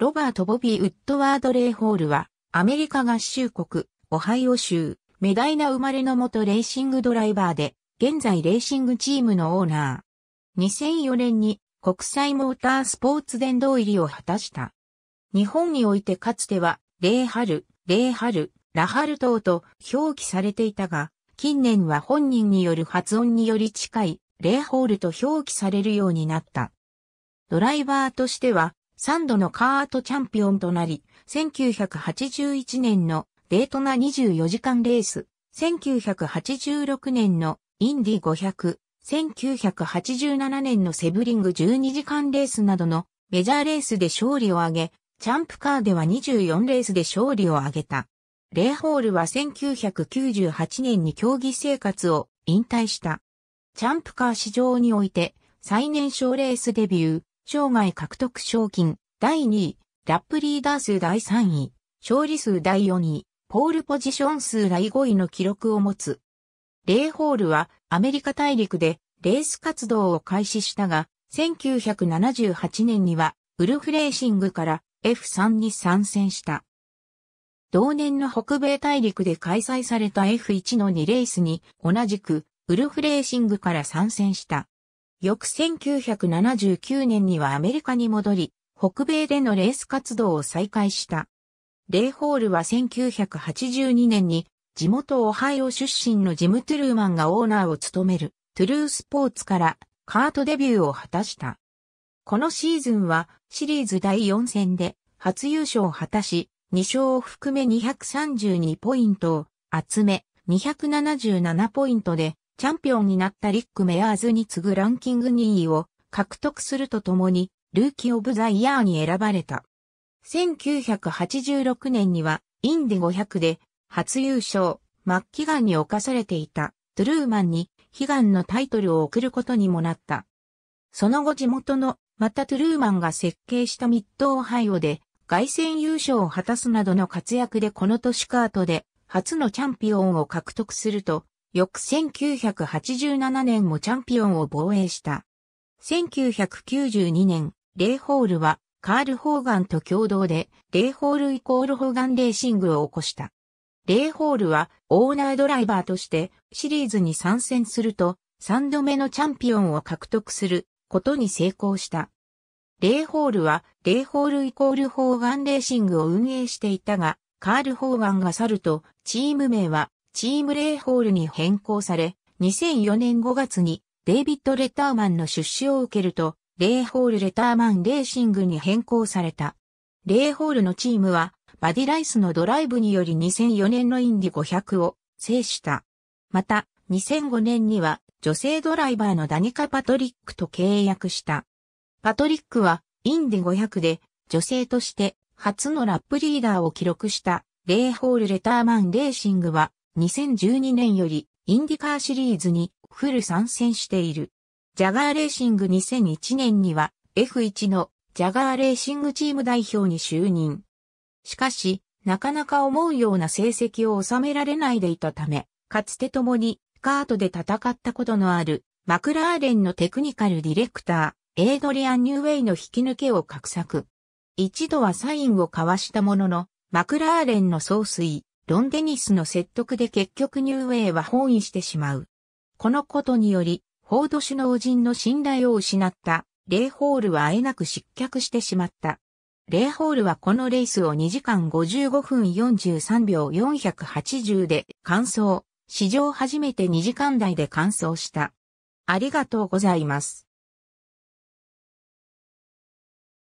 ロバート・ボビー・ウッドワード・レイホールは、アメリカ合衆国、オハイオ州、メダイナ生まれの元レーシングドライバーで、現在レーシングチームのオーナー。2004年に国際モータースポーツ殿堂入りを果たした。日本においてかつては、レイハル、レイハル、ラハル等と表記されていたが、近年は本人による発音により近い、レイホールと表記されるようになった。ドライバーとしては、3度のカートチャンピオンとなり、1981年のデートナ24時間レース、1986年のインディ500、1987年のセブリング12時間レースなどのメジャーレースで勝利を挙げ、チャンプカーでは24レースで勝利を挙げた。レイホールは1998年に競技生活を引退した。チャンプカー市場において最年少レースデビュー、生涯獲得賞金第2位、ラップリーダー数第3位、勝利数第4位、ポールポジション数第5位の記録を持つ。レイホールはアメリカ大陸でレース活動を開始したが、1978年にはウルフレーシングから F3 に参戦した。同年の北米大陸で開催された F1 の2レースに同じくウルフレーシングから参戦した。翌1979年にはアメリカに戻り、北米でのレース活動を再開した。レイホールは1982年に地元オハイオ出身のジム・トゥルーマンがオーナーを務めるトゥルースポーツからカートデビューを果たした。このシーズンはシリーズ第4戦で初優勝を果たし、2勝を含め232ポイントを集め、277ポイントでチャンピオンになったリック・メアーズに次ぐランキング2位を獲得するとともに、ルーキー・オブ・ザ・イヤーに選ばれた。1986年には、インディ500で、初優勝、末期がに侵されていた、トゥルーマンに、悲願のタイトルを贈ることにもなった。その後地元の、またトゥルーマンが設計したミッド・オハイオで、外戦優勝を果たすなどの活躍でこの年カートで、初のチャンピオンを獲得すると、翌1987年もチャンピオンを防衛した。1992年、レイホールはカール・ホーガンと共同で、レイホールイコールホーガンレーシングを起こした。レイホールはオーナードライバーとしてシリーズに参戦すると、3度目のチャンピオンを獲得することに成功した。レイホールは、レイホールイコールホーガンレーシングを運営していたが、カール・ホーガンが去ると、チーム名はチームレイホールに変更され、2004年5月にデイビッド・レターマンの出資を受けると、レイホール・レターマン・レーシングに変更された。レイホールのチームは、バディ・ライスのドライブにより2004年のインディ500を制した。また、2005年には女性ドライバーのダニカ・パトリックと契約した。パトリックはインディ500で女性として初のラップリーダーを記録したレイホール・レターマン・レーシングは2012年よりインディカーシリーズにフル参戦している。ジャガーレーシング2001年には F1 のジャガーレーシングチーム代表に就任。しかし、なかなか思うような成績を収められないでいたため、かつて共にカートで戦ったことのあるマクラーレンのテクニカルディレクター、エイドリアン・ニューウェイの引き抜けを画策。一度はサインを交わしたものの、マクラーレンの総帥、ロンデニスの説得で結局ニューウェイは本意してしまう。このことにより、フォード首脳陣の信頼を失った、レイホールはあえなく失脚してしまった。レイホールはこのレースを2時間55分43秒480で完走、史上初めて2時間台で完走した。ありがとうございます。